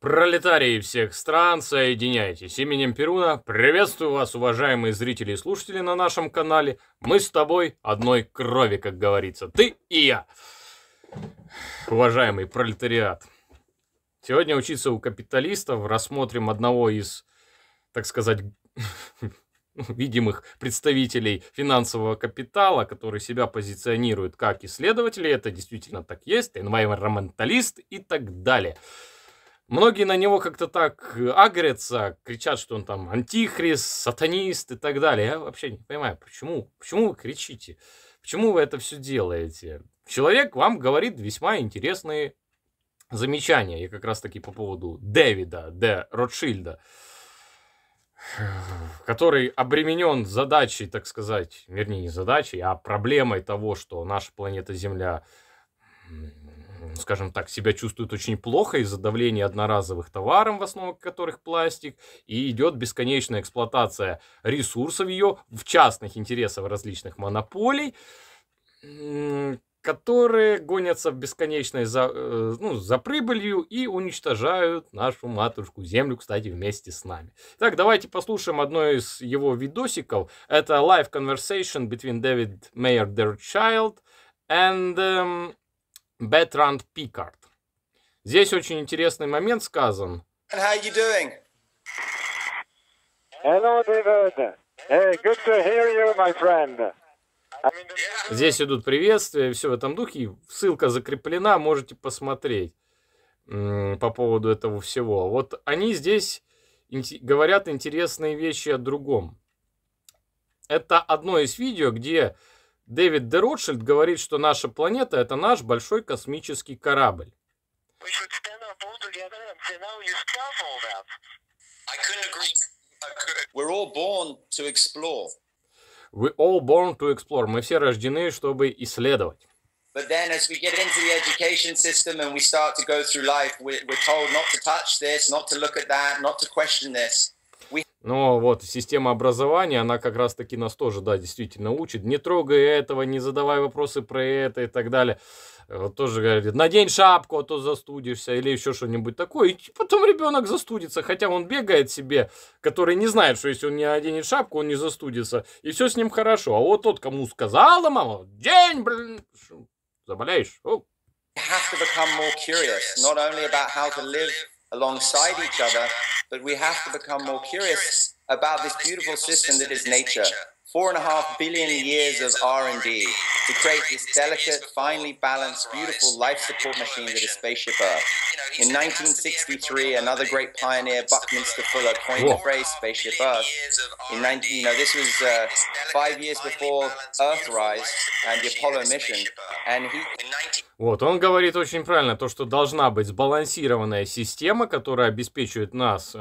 Пролетарии всех стран, соединяйтесь. Именем Перуна приветствую вас, уважаемые зрители и слушатели на нашем канале. Мы с тобой одной крови, как говорится. Ты и я. Уважаемый пролетариат. Сегодня учиться у капиталистов. Рассмотрим одного из, так сказать, видимых представителей финансового капитала, который себя позиционирует как исследователи, это действительно так есть, энвайроменталист и так далее. Многие на него как-то так э, агрятся, кричат, что он там антихрист, сатанист и так далее. Я вообще не понимаю, почему? Почему вы кричите? Почему вы это все делаете? Человек вам говорит весьма интересные замечания. я как раз таки по поводу Дэвида, Дэ Ротшильда, который обременен задачей, так сказать, вернее, не задачей, а проблемой того, что наша планета Земля скажем так, себя чувствует очень плохо из-за давления одноразовых товаров, в основе которых пластик, и идет бесконечная эксплуатация ресурсов ее, в частных интересах различных монополий, которые гонятся в бесконечной за, э, ну, за прибылью и уничтожают нашу матушку Землю, кстати, вместе с нами. Так, давайте послушаем одно из его видосиков. Это live conversation between David Mayer, their child, and um, Бертранд Пикард. Здесь очень интересный момент сказан. And how you doing? Hello, David. Hey, good to hear you, my friend. Здесь идут приветствия, все в этом духе. Ссылка закреплена, можете посмотреть по поводу этого всего. Вот они здесь говорят интересные вещи о другом. Это одно из видео, где Дэвид де Ротшильд говорит, что наша планета – это наш большой космический корабль. We're all born to explore. We all born to explore. Мы все рождены, чтобы исследовать. But then, as we get into the education system and we start to go through life, we're, we're told not to touch this, not to look at that, not to question this. Но вот система образования, она как раз-таки нас тоже, да, действительно учит. Не трогай этого, не задавай вопросы про это и так далее. Вот тоже говорит, надень шапку, а то застудишься, или еще что-нибудь такое. И типа потом ребенок застудится, хотя он бегает себе, который не знает, что если он не оденет шапку, он не застудится. И все с ним хорошо. А вот тот, кому сказала мама, день, блин, заболеешь. О. Have to become more curious, not only about how to live alongside each other, but we have to become more curious about this beautiful system that is nature. Four and a half billion years of R&D to create this delicate, finely balanced, beautiful life support machine that is Spaceship Earth. In 1963, another great pioneer, Buckminster Fuller, coined the phrase Spaceship Earth. In 19, you know, this was uh, five years before Earthrise and the Apollo mission. Вот, он говорит очень правильно, то, что должна быть сбалансированная система, которая обеспечивает нас э,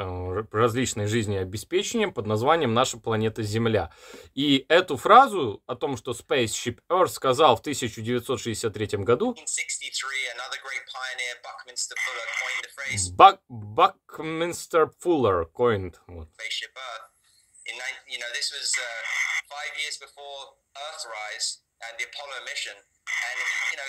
различной жизнеобеспечением под названием «Наша планета Земля». И эту фразу о том, что Spaceship Earth сказал в 1963 году, Бак, Бакминстер Фуллер коинт. Вот. You know,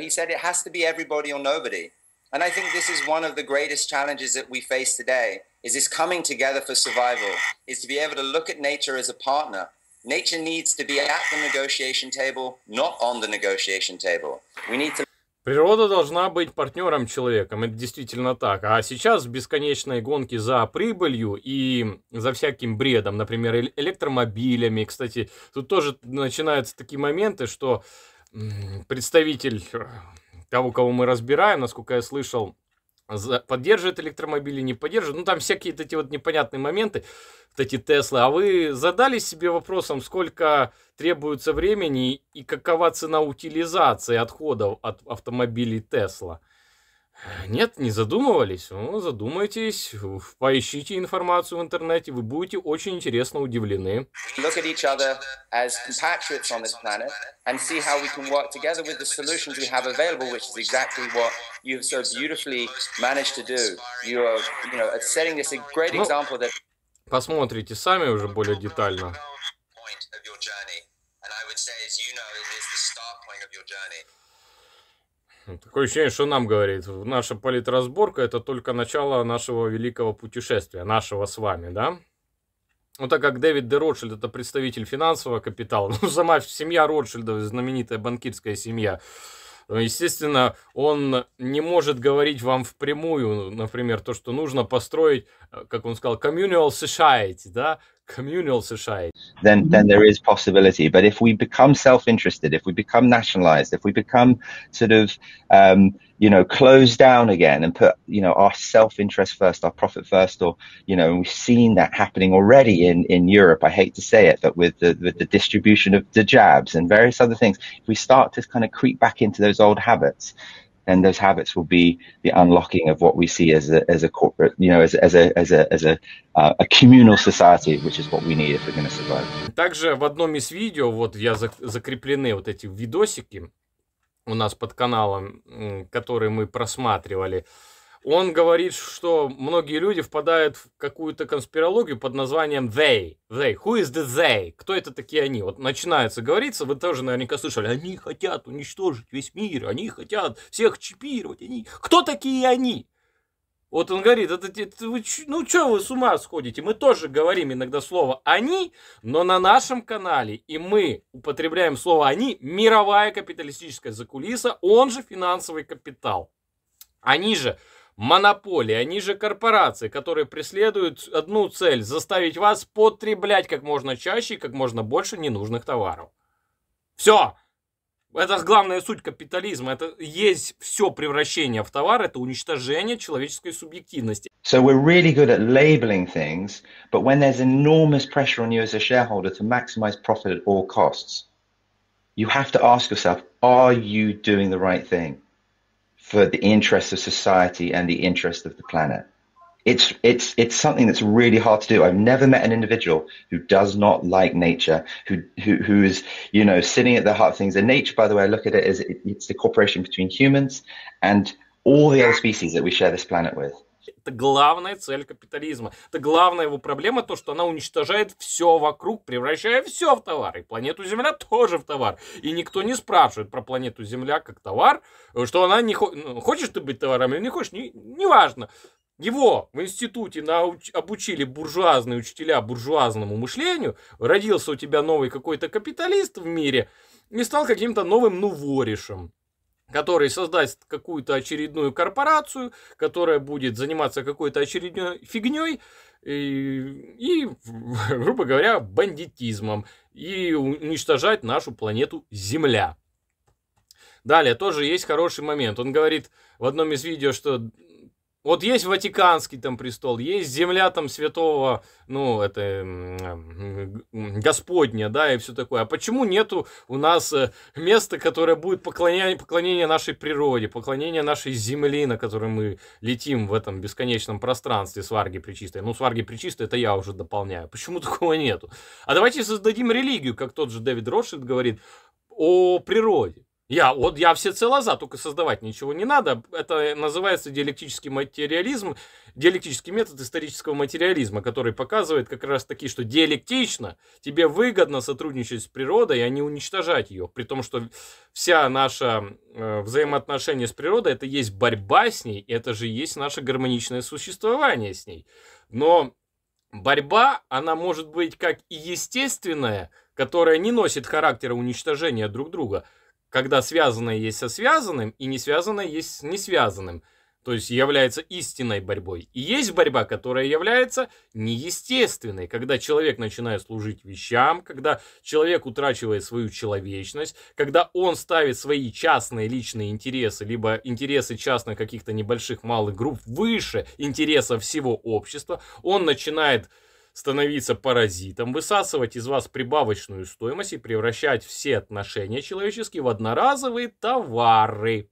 he said it has to be everybody or nobody. And I think this is one of the greatest challenges that we face today is this coming together for survival, is to be able to look at nature as a partner. Nature needs to be at the negotiation table, not on the negotiation table. We need to Природа должна быть партнером человеком, это действительно так. А сейчас в бесконечной гонке за прибылью и за всяким бредом, например, электромобилями, кстати, тут тоже начинаются такие моменты, что представитель э, того, кого мы разбираем, насколько я слышал, поддерживает электромобили, не поддерживает Ну, там всякие вот эти вот непонятные моменты, вот эти Теслы. А вы задались себе вопросом, сколько требуется времени и какова цена утилизации отходов от автомобилей Тесла? Нет, не задумывались. Ну, задумайтесь, поищите информацию в интернете, вы будете очень интересно удивлены. Look at each other as compatriots on this planet and see how we can work together with the solutions we have available, which is exactly what you've so beautifully managed to do. You are, you know, setting this a great example that... Посмотрите сами уже более детально. And I would say, as you know, it is the start point of your journey. Такое ощущение, что нам говорит, наша политразборка это только начало нашего великого путешествия, нашего с вами, да? Ну, так как Дэвид Де Ротшильд это представитель финансового капитала, ну, сама семья Ротшильдов, знаменитая банкирская семья, ну, Естественно, он не может говорить вам впрямую, например, то, что нужно построить, э, как он сказал, communal society, да, communal society then then mm-hmm. there is possibility but if we become self-interested if we become nationalized if we become sort of um, you know closed down again and put you know our self-interest first our profit first or you know we've seen that happening already in in europe i hate to say it but with the with the distribution of the jabs and various other things if we start to kind of creep back into those old habits then those habits will be the unlocking of what we see as a, as a corporate, you know, as, as a, as a, as a, uh, a communal society, which is what we need if we're going to survive. Также в одном из видео, вот я закреплены вот эти видосики у нас под каналом, которые мы просматривали, он говорит, что многие люди впадают в какую-то конспирологию под названием they. They. Who is the they? Кто это такие они? Вот начинается говориться, вы тоже наверняка слышали, они хотят уничтожить весь мир, они хотят всех чипировать. Они... Кто такие они? Вот он говорит, это, это вы, ну что вы с ума сходите? Мы тоже говорим иногда слово «они», но на нашем канале и мы употребляем слово «они» мировая капиталистическая закулиса, он же финансовый капитал. Они же монополии, они же корпорации, которые преследуют одну цель – заставить вас потреблять как можно чаще и как можно больше ненужных товаров. Все! Это главная суть капитализма. Это есть все превращение в товар, это уничтожение человеческой субъективности. So we're really good at labeling things, but when there's enormous pressure on you as a shareholder to maximize profit at all costs, you have to ask yourself, are you doing the right thing? for the interests of society and the interest of the planet. It's, it's, it's something that's really hard to do. I've never met an individual who does not like nature, who, who, who is, you know, sitting at the heart of things. And nature, by the way, I look at it as it, it's the cooperation between humans and all the other species that we share this planet with. Это главная цель капитализма. Это главная его проблема, то, что она уничтожает все вокруг, превращая все в товар. И планету Земля тоже в товар. И никто не спрашивает про планету Земля как товар, э, что она не... Хо... Ну, хочешь ты быть товаром или не хочешь, не, неважно. Его в институте науч- обучили буржуазные учителя буржуазному мышлению. Родился у тебя новый какой-то капиталист в мире и стал каким-то новым нуворишем который создаст какую-то очередную корпорацию, которая будет заниматься какой-то очередной фигней и, и, грубо говоря, бандитизмом и уничтожать нашу планету Земля. Далее тоже есть хороший момент. Он говорит в одном из видео, что вот есть Ватиканский там престол, есть земля там святого, ну, это Господня, да, и все такое. А почему нету у нас э, места, которое будет поклонение, поклонение нашей природе, поклонение нашей земли, на которой мы летим в этом бесконечном пространстве сварги причистой? Ну, сварги причистой, это я уже дополняю. Почему такого нету? А давайте создадим религию, как тот же Дэвид Рошит говорит, о природе. Я, вот я всецело за, только создавать ничего не надо. Это называется диалектический материализм, диалектический метод исторического материализма, который показывает как раз таки, что диалектично тебе выгодно сотрудничать с природой, а не уничтожать ее. При том, что вся наша э, взаимоотношение с природой, это есть борьба с ней, это же есть наше гармоничное существование с ней. Но борьба, она может быть как и естественная, которая не носит характера уничтожения друг друга – когда связанное есть со связанным и не связанное есть с связанным, То есть является истинной борьбой. И есть борьба, которая является неестественной, когда человек начинает служить вещам, когда человек утрачивает свою человечность, когда он ставит свои частные личные интересы, либо интересы частных каких-то небольших малых групп выше интереса всего общества, он начинает становиться паразитом, высасывать из вас прибавочную стоимость и превращать все отношения человеческие в одноразовые товары.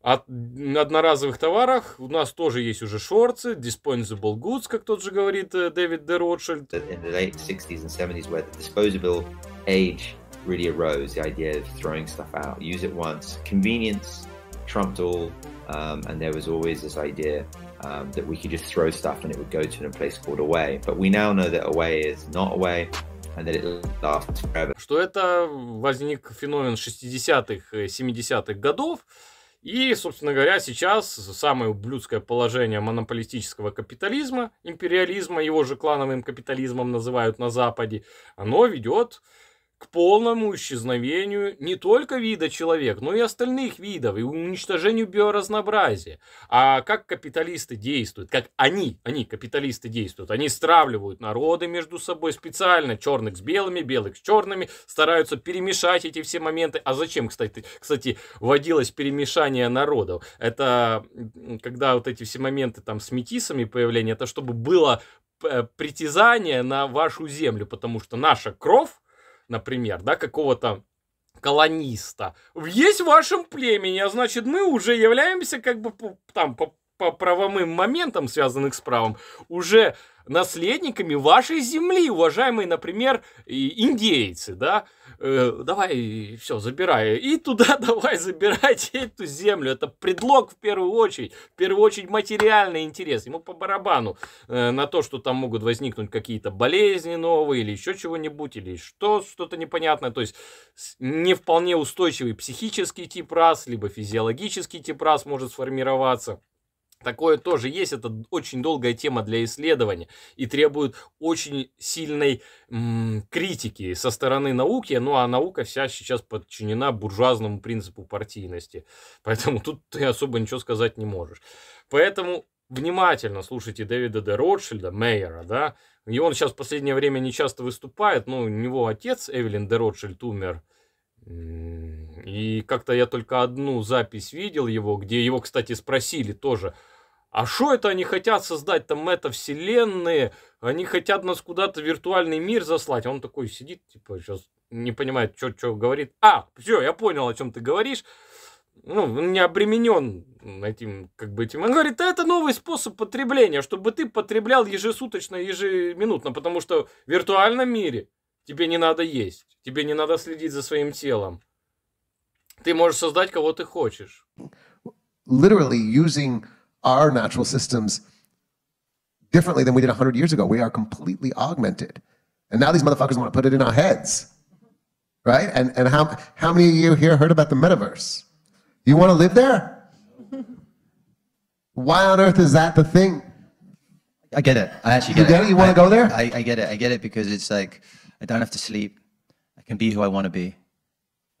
От а одноразовых товарах у нас тоже есть уже шорцы, disposable goods, как тот же говорит э, Дэвид Де Ротшильд. In the late 60s and 70s where the disposable age really arose, the idea of throwing stuff out, use it once, convenience trumped all, um, and there was always this idea um, that we could just throw stuff and it would go to a place called away. But we now know that away is not away. Что это возник феномен 60-х, 70-х э, годов, и, собственно говоря, сейчас самое ублюдское положение монополистического капитализма, империализма, его же клановым капитализмом называют на Западе, оно ведет к полному исчезновению не только вида человек, но и остальных видов, и уничтожению биоразнообразия. А как капиталисты действуют, как они, они, капиталисты действуют, они стравливают народы между собой специально, черных с белыми, белых с черными, стараются перемешать эти все моменты. А зачем, кстати, кстати вводилось перемешание народов? Это когда вот эти все моменты там с метисами появления, это чтобы было э, притязание на вашу землю, потому что наша кровь например, да, какого-то колониста. Есть в вашем племени, а значит, мы уже являемся как бы там по правовым моментам, связанных с правом, уже наследниками вашей земли, уважаемые, например, индейцы, да, э, давай, все, забирай, и туда давай забирать эту землю, это предлог в первую очередь, в первую очередь материальный интерес, ему по барабану э, на то, что там могут возникнуть какие-то болезни новые или еще чего-нибудь, или что, что-то непонятное, то есть не вполне устойчивый психический тип раз либо физиологический тип раз может сформироваться. Такое тоже есть, это очень долгая тема для исследования и требует очень сильной м, критики со стороны науки, ну а наука вся сейчас подчинена буржуазному принципу партийности, поэтому тут ты особо ничего сказать не можешь. Поэтому внимательно слушайте Дэвида Де Ротшильда, Мейера, да, и он сейчас в последнее время не часто выступает, но у него отец Эвелин Де Ротшильд умер, и как-то я только одну запись видел его, где его, кстати, спросили тоже – а что это они хотят создать там метавселенные? Они хотят нас куда-то в виртуальный мир заслать. А он такой сидит, типа, сейчас не понимает, что говорит. А, все, я понял, о чем ты говоришь. Ну, не обременен этим, как бы этим. Он говорит, это новый способ потребления, чтобы ты потреблял ежесуточно, ежеминутно, потому что в виртуальном мире тебе не надо есть, тебе не надо следить за своим телом. Ты можешь создать, кого ты хочешь. Literally using our natural systems differently than we did 100 years ago. We are completely augmented. And now these motherfuckers want to put it in our heads. Right? And, and how, how many of you here heard about the metaverse? You want to live there? Why on earth is that the thing? I get it. I actually get, you get it. it. You want I, to go there? I, I get it. I get it because it's like I don't have to sleep. I can be who I want to be.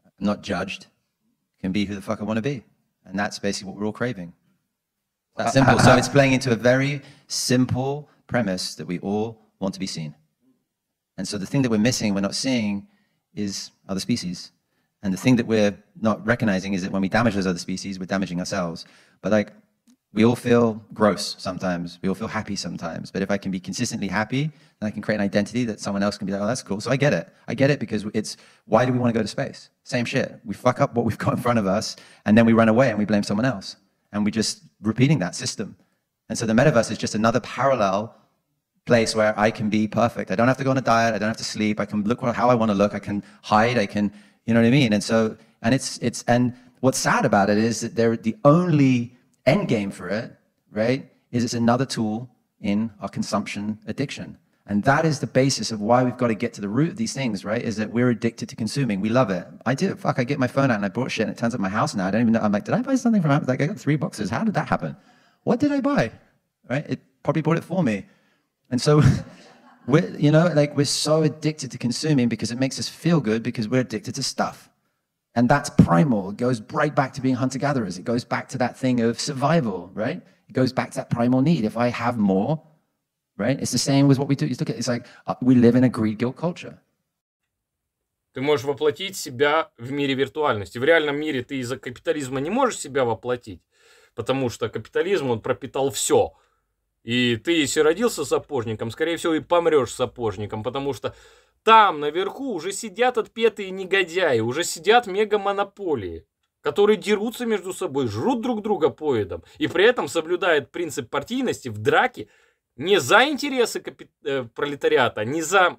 I'm not judged. I can be who the fuck I want to be. And that's basically what we're all craving. That's uh, simple. so uh, uh, it's playing into a very simple premise that we all want to be seen. And so the thing that we're missing, we're not seeing, is other species. And the thing that we're not recognizing is that when we damage those other species, we're damaging ourselves. But like, we all feel gross sometimes. We all feel happy sometimes. But if I can be consistently happy, then I can create an identity that someone else can be like, oh, that's cool. So I get it. I get it because it's why do we want to go to space? Same shit. We fuck up what we've got in front of us and then we run away and we blame someone else and we're just repeating that system. And so the metaverse is just another parallel place where I can be perfect. I don't have to go on a diet. I don't have to sleep. I can look how I want to look. I can hide. I can, you know what I mean? And so, and it's, it's, and what's sad about it is that they're the only end game for it, right? Is it's another tool in our consumption addiction. And that is the basis of why we've got to get to the root of these things, right? Is that we're addicted to consuming. We love it. I do. Fuck, I get my phone out and I bought shit and it turns up my house now. I don't even know. I'm like, did I buy something from Amazon? Like, I got three boxes. How did that happen? What did I buy? Right? It probably bought it for me. And so, we're, you know, like we're so addicted to consuming because it makes us feel good because we're addicted to stuff. And that's primal. It goes right back to being hunter gatherers. It goes back to that thing of survival, right? It goes back to that primal need. If I have more, right? It's the same with what we do. It's, look at, it's like uh, we live in a greed guilt culture. Ты можешь воплотить себя в мире виртуальности. В реальном мире ты из-за капитализма не можешь себя воплотить, потому что капитализм, он пропитал все. И ты, если родился сапожником, скорее всего, и помрешь сапожником, потому что там, наверху, уже сидят отпетые негодяи, уже сидят мега-монополии, которые дерутся между собой, жрут друг друга поедом, и при этом соблюдают принцип партийности в драке – не за интересы капи- э, пролетариата, не за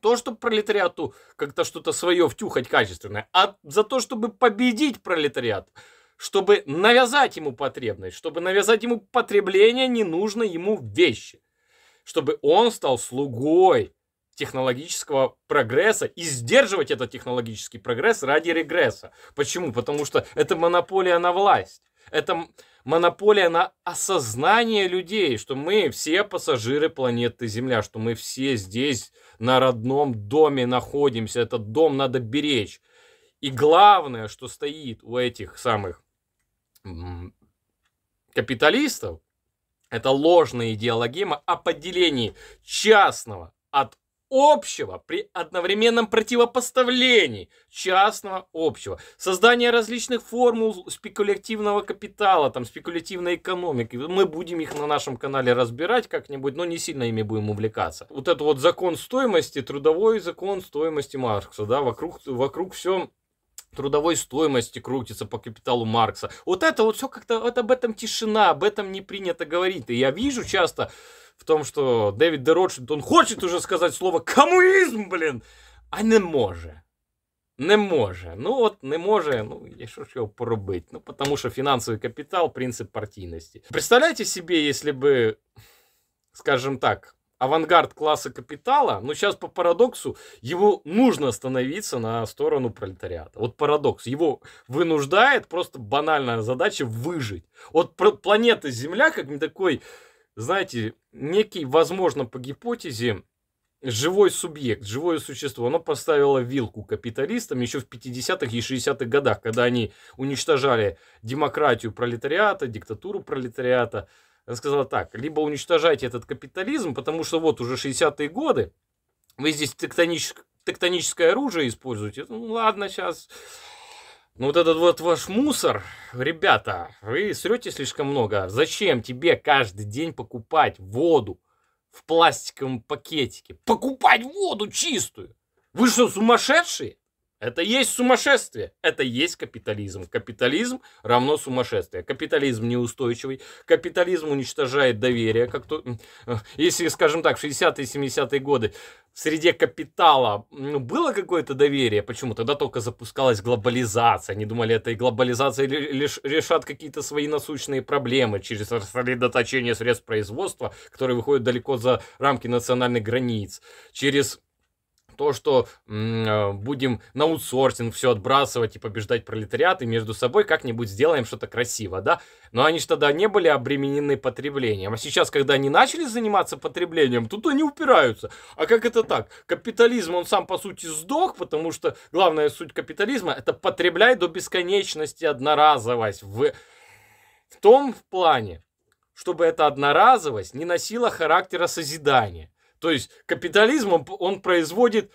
то, чтобы пролетариату как-то что-то свое втюхать качественное, а за то, чтобы победить пролетариат, чтобы навязать ему потребность, чтобы навязать ему потребление ненужной ему вещи, чтобы он стал слугой технологического прогресса и сдерживать этот технологический прогресс ради регресса. Почему? Потому что это монополия на власть. Это монополия на осознание людей, что мы все пассажиры планеты Земля, что мы все здесь на родном доме находимся, этот дом надо беречь. И главное, что стоит у этих самых капиталистов, это ложная идеологема о поделении частного от общего при одновременном противопоставлении частного общего. Создание различных формул спекулятивного капитала, там, спекулятивной экономики. Мы будем их на нашем канале разбирать как-нибудь, но не сильно ими будем увлекаться. Вот это вот закон стоимости, трудовой закон стоимости Маркса, да, вокруг, вокруг все трудовой стоимости крутится по капиталу Маркса. Вот это вот все как-то, вот об этом тишина, об этом не принято говорить. И я вижу часто в том, что Дэвид Де Ротшильд, он хочет уже сказать слово коммунизм, блин, а не может. Не може. Ну, от не може, ну, я що ж його поробити? Ну, потому що фінансовий капітал – принцип партійності. Представляете себе, если бы, скажем так, авангард класса капитала, но сейчас по парадоксу его нужно становиться на сторону пролетариата. Вот парадокс. Его вынуждает просто банальная задача выжить. Вот планета Земля как не такой, знаете, некий, возможно, по гипотезе, живой субъект, живое существо, оно поставило вилку капиталистам еще в 50-х и 60-х годах, когда они уничтожали демократию пролетариата, диктатуру пролетариата, она сказала так, либо уничтожайте этот капитализм, потому что вот уже 60-е годы, вы здесь тектонич... тектоническое оружие используете. Ну ладно, сейчас. Ну вот этот вот ваш мусор, ребята, вы срете слишком много. Зачем тебе каждый день покупать воду в пластиковом пакетике? Покупать воду чистую? Вы что, сумасшедшие? Это есть сумасшествие, это есть капитализм. Капитализм равно сумасшествие. Капитализм неустойчивый, капитализм уничтожает доверие. Как то, э, если, скажем так, в 60-е, 70-е годы в среде капитала ну, было какое-то доверие, почему тогда только запускалась глобализация. Они думали, это и глобализация лишь решат какие-то свои насущные проблемы через сосредоточение средств производства, которые выходят далеко за рамки национальных границ, через то, что э, будем на аутсорсинг все отбрасывать и побеждать пролетариат, и между собой как-нибудь сделаем что-то красиво, да? Но они же тогда не были обременены потреблением. А сейчас, когда они начали заниматься потреблением, тут они упираются. А как это так? Капитализм, он сам по сути сдох, потому что главная суть капитализма – это потребляй до бесконечности одноразовость. В, в том плане, чтобы эта одноразовость не носила характера созидания. То есть капитализм, он, он производит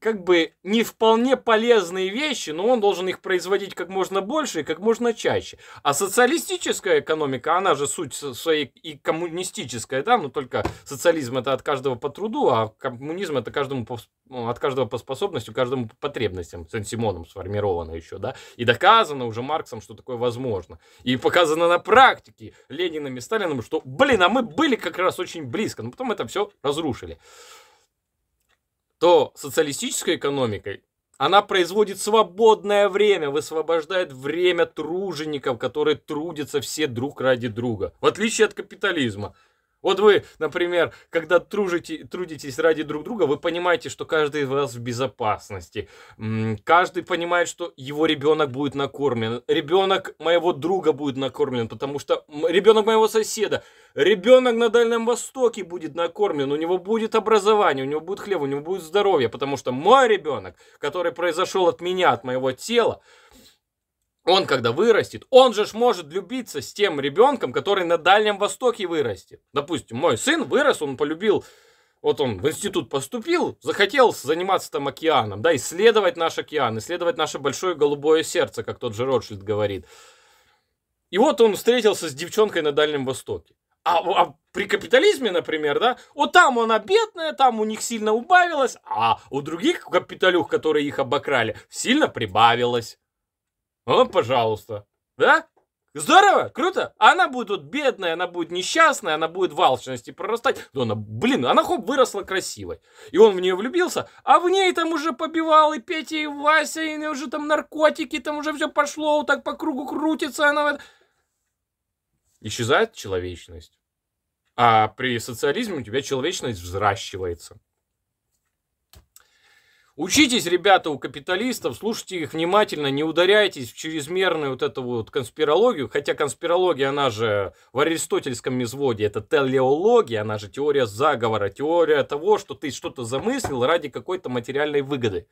как бы не вполне полезные вещи, но он должен их производить как можно больше и как можно чаще. А социалистическая экономика, она же суть своей и коммунистическая, да, но только социализм это от каждого по труду, а коммунизм это каждому по, ну, от каждого по способностям, каждому по потребностям. Сен-Симоном сформировано еще, да, и доказано уже Марксом, что такое возможно. И показано на практике Лениным и Сталиным, что, блин, а мы были как раз очень близко, но потом это все разрушили то социалистической экономикой она производит свободное время, высвобождает время тружеников, которые трудятся все друг ради друга. В отличие от капитализма. Вот вы, например, когда тружите, трудитесь ради друг друга, вы понимаете, что каждый из вас в безопасности. Каждый понимает, что его ребенок будет накормлен. Ребенок моего друга будет накормлен, потому что ребенок моего соседа, ребенок на Дальнем Востоке будет накормлен. У него будет образование, у него будет хлеб, у него будет здоровье, потому что мой ребенок, который произошел от меня, от моего тела, он когда вырастет, он же ж может любиться с тем ребенком, который на Дальнем Востоке вырастет. Допустим, мой сын вырос, он полюбил, вот он в институт поступил, захотел заниматься там океаном, да, исследовать наш океан, исследовать наше большое голубое сердце, как тот же Ротшильд говорит. И вот он встретился с девчонкой на Дальнем Востоке. А, а при капитализме, например, да, вот там она бедная, там у них сильно убавилось, а у других капиталюх, которые их обокрали, сильно прибавилось. Вот, пожалуйста. Да? Здорово, круто. Она будет вот бедная, она будет несчастная, она будет в алчности прорастать. Но она, блин, она хоп, выросла красивой. И он в нее влюбился, а в ней там уже побивал и Петя, и Вася, и уже там наркотики, там уже все пошло, вот так по кругу крутится. Она... вот. Исчезает человечность. А при социализме у тебя человечность взращивается. Учитесь, ребята, у капиталистов, слушайте их внимательно, не ударяйтесь в чрезмерную вот эту вот конспирологию, хотя конспирология, она же в аристотельском изводе, это телеология, она же теория заговора, теория того, что ты что-то замыслил ради какой-то материальной выгоды.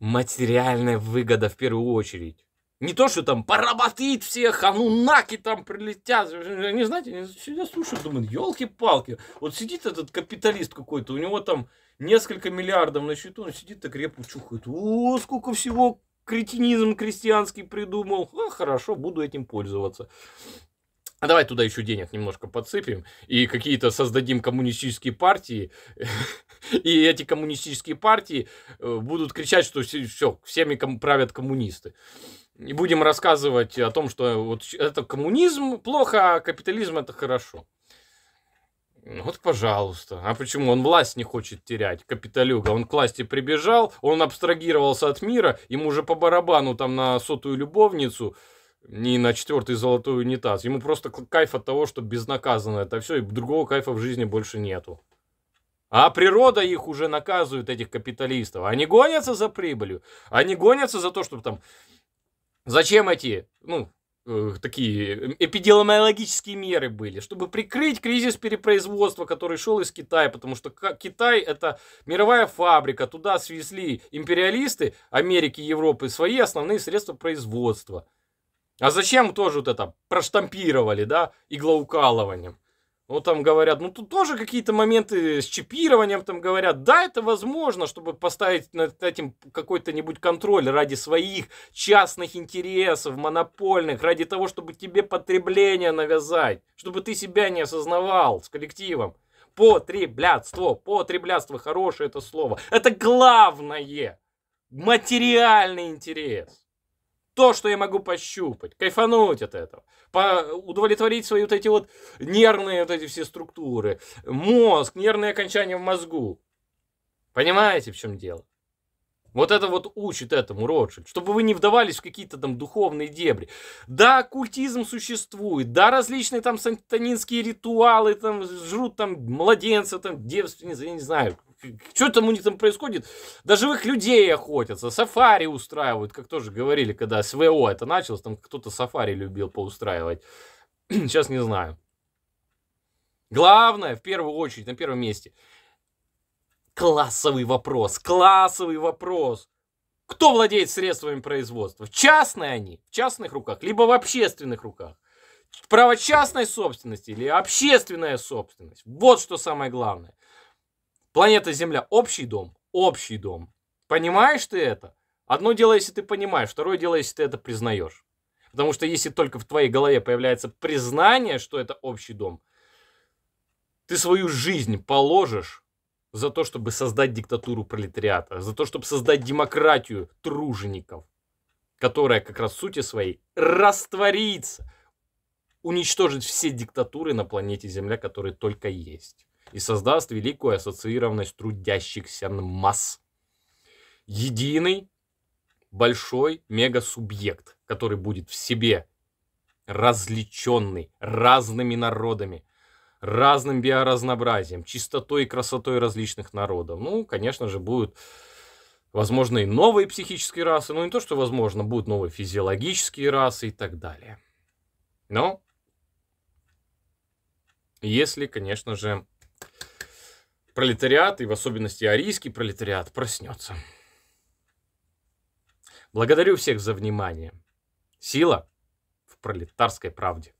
Материальная выгода в первую очередь. Не то, что там поработит всех, а ну наки там прилетят. Не знаете, я слушаю, думаю, елки-палки. Вот сидит этот капиталист какой-то, у него там несколько миллиардов на счету, он сидит так репу чухает. О, сколько всего кретинизм крестьянский придумал. А, хорошо, буду этим пользоваться. А давай туда еще денег немножко подсыпем и какие-то создадим коммунистические партии. И эти коммунистические партии э, будут кричать, что все, всеми правят коммунисты. И будем рассказывать о том, что вот это коммунизм плохо, а капитализм это хорошо. Вот, пожалуйста. А почему он власть не хочет терять, капиталюга? Он к власти прибежал, он абстрагировался от мира, ему уже по барабану там на сотую любовницу, не на четвертый золотой унитаз. Ему просто кайф от того, что безнаказанно это все, и другого кайфа в жизни больше нету. А природа их уже наказывает, этих капиталистов. Они гонятся за прибылью, они гонятся за то, чтобы там... Зачем эти, ну, Э, такие эпидемиологические меры были, чтобы прикрыть кризис перепроизводства, который шел из Китая, потому что Китай это мировая фабрика, туда свезли империалисты Америки, и Европы свои основные средства производства. А зачем тоже вот это проштампировали, да, иглоукалыванием? Ну, там говорят, ну, тут тоже какие-то моменты с чипированием, там говорят, да, это возможно, чтобы поставить над этим какой-то нибудь контроль ради своих частных интересов, монопольных, ради того, чтобы тебе потребление навязать, чтобы ты себя не осознавал с коллективом. Потреблятство, потреблятство, хорошее это слово. Это главное, материальный интерес то, что я могу пощупать, кайфануть от этого, по удовлетворить свои вот эти вот нервные вот эти все структуры, мозг, нервные окончания в мозгу. Понимаете, в чем дело? Вот это вот учит этому Ротшильд, чтобы вы не вдавались в какие-то там духовные дебри. Да, культизм существует, да, различные там сатанинские ритуалы, там жрут там младенцев, там девственниц, я не знаю, что там у них там происходит, Даже в их людей охотятся, сафари устраивают, как тоже говорили, когда СВО это началось, там кто-то сафари любил поустраивать. Сейчас не знаю. Главное, в первую очередь, на первом месте – Классовый вопрос, классовый вопрос. Кто владеет средствами производства? Частные они, в частных руках, либо в общественных руках. Право частной собственности или общественная собственность. Вот что самое главное. Планета Земля – общий дом, общий дом. Понимаешь ты это? Одно дело, если ты понимаешь, второе дело, если ты это признаешь. Потому что если только в твоей голове появляется признание, что это общий дом, ты свою жизнь положишь за то, чтобы создать диктатуру пролетариата, за то, чтобы создать демократию тружеников, которая как раз в сути своей растворится, уничтожит все диктатуры на планете Земля, которые только есть, и создаст великую ассоциированность трудящихся масс. Единый большой мегасубъект, который будет в себе различенный разными народами – разным биоразнообразием, чистотой и красотой различных народов, ну, конечно же, будут Возможно, и новые психические расы, ну не то, что возможно, будут новые физиологические расы и так далее. Но, если, конечно же, пролетариат, и в особенности арийский пролетариат, проснется. Благодарю всех за внимание. Сила в пролетарской правде.